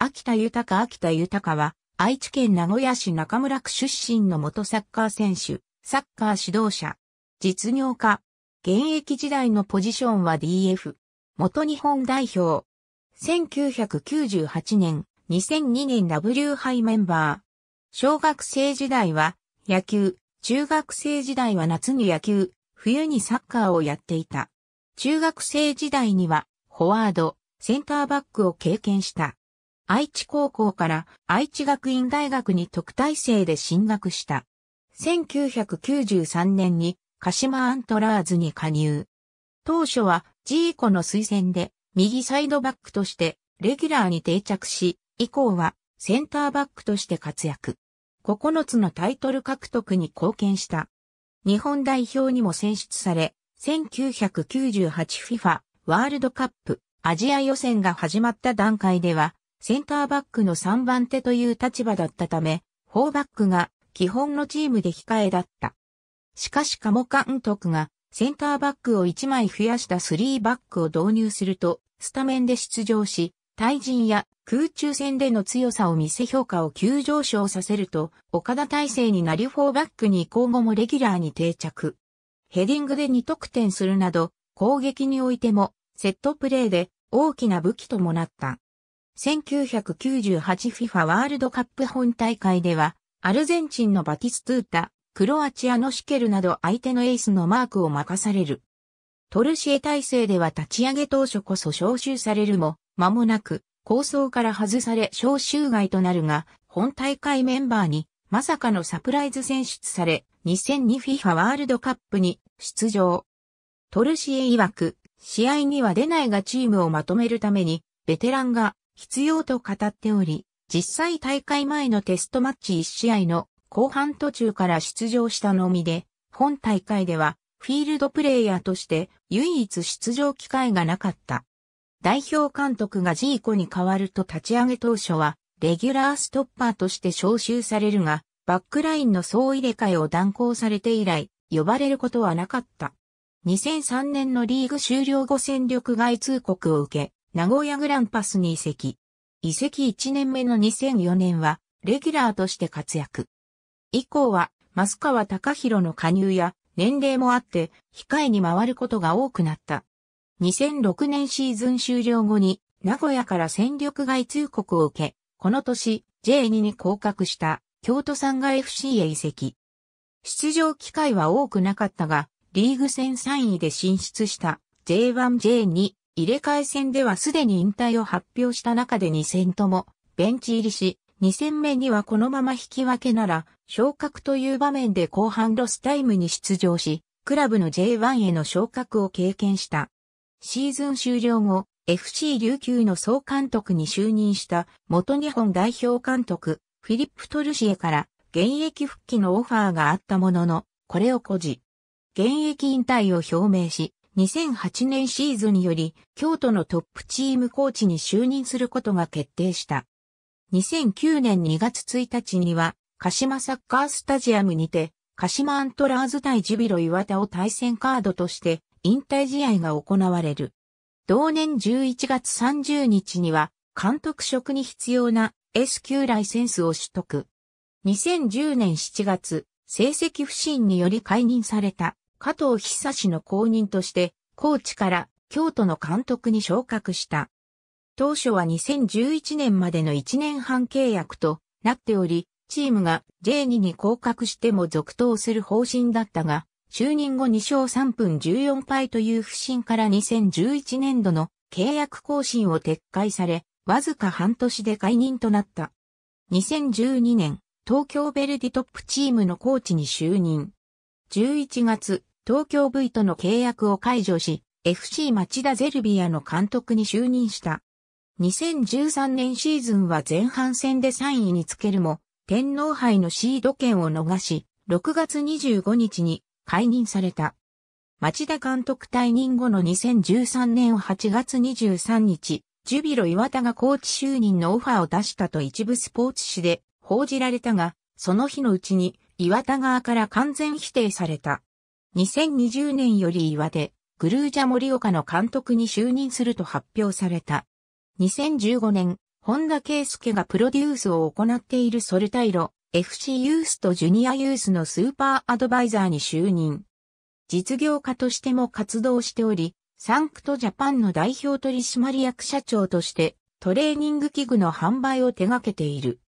秋田豊秋田豊は、愛知県名古屋市中村区出身の元サッカー選手、サッカー指導者、実業家、現役時代のポジションは DF、元日本代表、1998年、2002年 W 杯メンバー、小学生時代は野球、中学生時代は夏に野球、冬にサッカーをやっていた。中学生時代には、フォワード、センターバックを経験した。愛知高校から愛知学院大学に特待生で進学した。1993年に鹿島アントラーズに加入。当初はジーコの推薦で右サイドバックとしてレギュラーに定着し、以降はセンターバックとして活躍。9つのタイトル獲得に貢献した。日本代表にも選出され、1998FIFA ワールドカップアジア予選が始まった段階ではセンターバックの3番手という立場だったため、4バックが基本のチームで控えだった。しかし鴨監督がセンターバックを1枚増やした3バックを導入すると、スタメンで出場し、対人や空中戦での強さを見せ評価を急上昇させると、岡田体制になり4バックに移行後もレギュラーに定着。ヘディングで2得点するなど、攻撃においても、セットプレーで大きな武器ともなった。1998FIFA ワールドカップ本大会では、アルゼンチンのバティストゥータ、クロアチアのシケルなど相手のエースのマークを任される。トルシエ体制では立ち上げ当初こそ招集されるも、間もなく、構想から外され招集外となるが、本大会メンバーに、まさかのサプライズ選出され、2002FIFA ワールドカップに出場。トルシエ曰く、試合には出ないがチームをまとめるために、ベテランが必要と語っており、実際大会前のテストマッチ1試合の後半途中から出場したのみで、本大会ではフィールドプレイヤーとして唯一出場機会がなかった。代表監督がジーコに代わると立ち上げ当初は、レギュラーストッパーとして招集されるが、バックラインの総入れ替えを断行されて以来、呼ばれることはなかった。2003年のリーグ終了後戦力外通告を受け、名古屋グランパスに移籍。移籍1年目の2004年は、レギュラーとして活躍。以降は、タ川隆弘の加入や、年齢もあって、控えに回ることが多くなった。2006年シーズン終了後に、名古屋から戦力外通告を受け、この年、J2 に降格した、京都産が FC へ移籍。出場機会は多くなかったが、リーグ戦3位で進出した J1J2 入れ替え戦ではすでに引退を発表した中で2戦ともベンチ入りし、2戦目にはこのまま引き分けなら昇格という場面で後半ロスタイムに出場し、クラブの J1 への昇格を経験した。シーズン終了後、FC 琉球の総監督に就任した元日本代表監督、フィリップ・トルシエから現役復帰のオファーがあったものの、これを誇示。現役引退を表明し、2008年シーズンにより、京都のトップチームコーチに就任することが決定した。2009年2月1日には、鹿島サッカースタジアムにて、鹿島アントラーズ対ジュビロ岩田を対戦カードとして引退試合が行われる。同年11月30日には、監督職に必要な S 級ライセンスを取得。2010年7月、成績不振により解任された加藤久志の後任として、コーチから京都の監督に昇格した。当初は2011年までの1年半契約となっており、チームが J2 に降格しても続投する方針だったが、就任後2勝3分14敗という不振から2011年度の契約更新を撤回され、わずか半年で解任となった。2012年、東京ベルディトップチームのコーチに就任。11月、東京 V との契約を解除し、FC 町田ゼルビアの監督に就任した。2013年シーズンは前半戦で3位につけるも、天皇杯のシード権を逃し、6月25日に解任された。町田監督退任後の2013年8月23日、ジュビロ岩田がコーチ就任のオファーを出したと一部スポーツ紙で報じられたが、その日のうちに岩田側から完全否定された。2020年より岩手、グルージャ森岡の監督に就任すると発表された。2015年、本田圭介がプロデュースを行っているソルタイロ、FC ユースとジュニアユースのスーパーアドバイザーに就任。実業家としても活動しており、サンクトジャパンの代表取締役社長としてトレーニング器具の販売を手掛けている。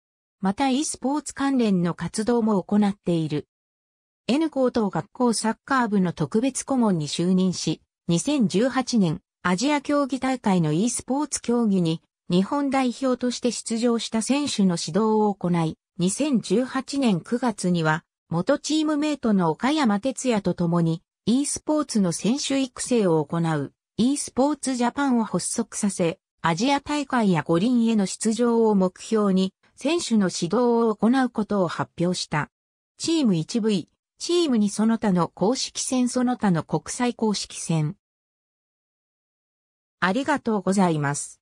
また e スポーツ関連の活動も行っている。N 高等学校サッカー部の特別顧問に就任し、2018年、アジア競技大会の e スポーツ競技に日本代表として出場した選手の指導を行い、2018年9月には元チームメイトの岡山哲也と共に e スポーツの選手育成を行う e スポーツジャパンを発足させ、アジア大会や五輪への出場を目標に選手の指導を行うことを発表した。チーム 1V チームにその他の公式戦その他の国際公式戦。ありがとうございます。